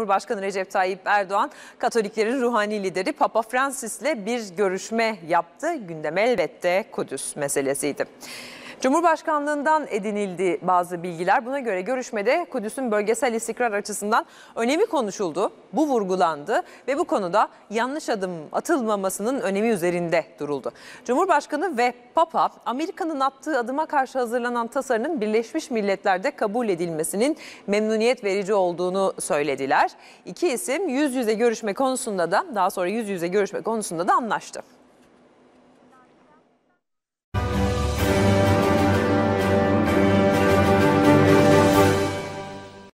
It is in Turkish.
Cumhurbaşkanı Recep Tayyip Erdoğan, Katoliklerin ruhani lideri Papa Francis'le bir görüşme yaptı. Gündem elbette Kudüs meselesiydi. Cumhurbaşkanlığından edinildi bazı bilgiler. Buna göre görüşmede Kudüs'ün bölgesel istikrar açısından önemi konuşuldu. Bu vurgulandı ve bu konuda yanlış adım atılmamasının önemi üzerinde duruldu. Cumhurbaşkanı ve Papa Amerika'nın attığı adıma karşı hazırlanan tasarının Birleşmiş Milletler'de kabul edilmesinin memnuniyet verici olduğunu söylediler. İki isim yüz yüze görüşme konusunda da daha sonra yüz yüze görüşme konusunda da anlaştı.